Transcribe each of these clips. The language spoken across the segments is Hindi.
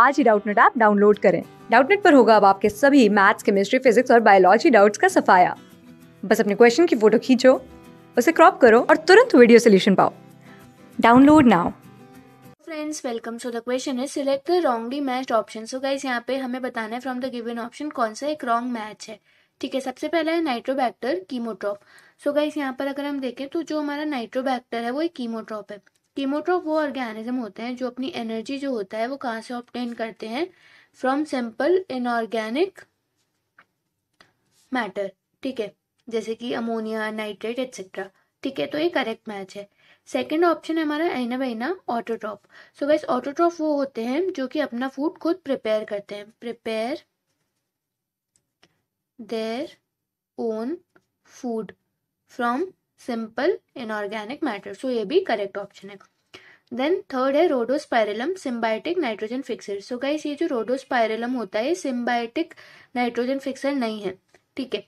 आज ही डाउटनेट ऐप डाउनलोड करें डाउटनेट पर होगा अब आपके सभी मैथ्स केमिस्ट्री फिजिक्स और बायोलॉजी डाउट्स का सफाया बस अपने क्वेश्चन की फोटो खींचो उसे क्रॉप करो और तुरंत वीडियो सोल्यूशन पाओ download now friends welcome so the question is select the wrongly matched option so guys यहाँ पे हमें बताना है फ्रॉम द गिवन ऑप्शन कौन सा एक रॉन्ग मैच है ठीक है सबसे पहला है नाइट्रोबैक्टर कीमोट्रॉप सो गाइस यहाँ पर अगर हम देखें तो जो हमारा नाइट्रोबैक्टर है वो एक कीमोट्रॉप है कीमोट्रोप वो ऑर्गेनिज्म होते हैं जो अपनी एनर्जी जो होता है वो कहाँ से ऑप्टेन करते हैं फ्रॉम सिंपल इनऑर्गेनिक मैटर ठीक है जैसे कि अमोनिया नाइट्रेट एक्सेट्रा ठीक है तो ये करेक्ट मैच है सेकेंड ऑप्शन है हमारा एना बहना ऑटोट्रॉप सो वैस ऑटोट्रॉप वो होते हैं जो कि अपना फूड खुद प्रिपेयर करते हैं prepare their own food from simple inorganic matter so ये भी करेक्ट ऑप्शन है देन थर्ड है rhodospirillum symbiotic nitrogen fixer so guys ये जो रोडोस्पायरलम होता है सिम्बायोटिक नाइट्रोजन फिक्सर नहीं है ठीक है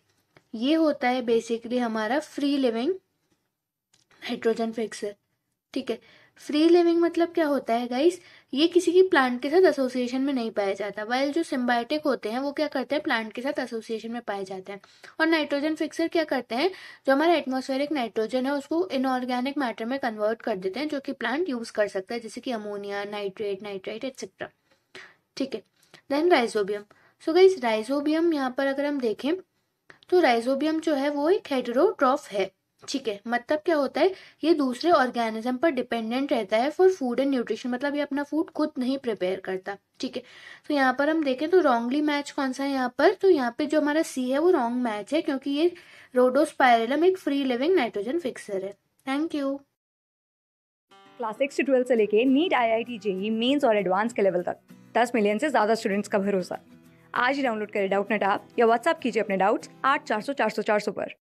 ये होता है बेसिकली हमारा फ्री लिविंग नाइट्रोजन फिक्सर ठीक है फ्री लिविंग मतलब क्या होता है गाइस ये किसी की प्लांट के साथ एसोसिएशन में नहीं पाया जाता वाइल जो सिम्बायोटिक होते हैं वो क्या करते हैं प्लांट के साथ एसोसिएशन में पाए जाते हैं और नाइट्रोजन फिक्सर क्या करते हैं जो हमारा एटमोस्फेरिक नाइट्रोजन है उसको इनऑर्गेनिक मैटर में कन्वर्ट कर देते हैं जो कि प्लांट यूज कर सकता है जैसे कि अमोनिया नाइट्रेट नाइट्राइट एक्सेट्रा ठीक है then rhizobium so guys rhizobium यहाँ पर अगर हम देखें तो राइजोबियम जो है वो एक हेटरोट्रॉफ है ठीक है मतलब क्या होता है ये दूसरे ऑर्गेनिज्म पर डिपेंडेंट रहता है फॉर फूड एंड न्यूट्रिशन मतलब ये अपना फूड खुद नहीं प्रिपेयर करता ठीक है तो यहाँ पर हम देखें तो रॉन्गली मैच कौन सा है यहाँ पर तो यहाँ पे जो हमारा सी है वो रॉन्ग मैच है क्योंकि ये रोडोस्पायरलम एक फ्री लिविंग नाइट्रोजन फिक्सर है थैंक यू क्लास सिक्स से ट्वेल्थ से लेके NEET I I T JEE mains और एडवांस के लेवल तक दस मिलियन से ज़्यादा स्टूडेंट्स का भरोसा आज ही डाउनलोड करें डाउट नेट आप या व्हाट्सअप कीजिए अपने डाउट्स आठ चार सौ चार सौ चार सौ पर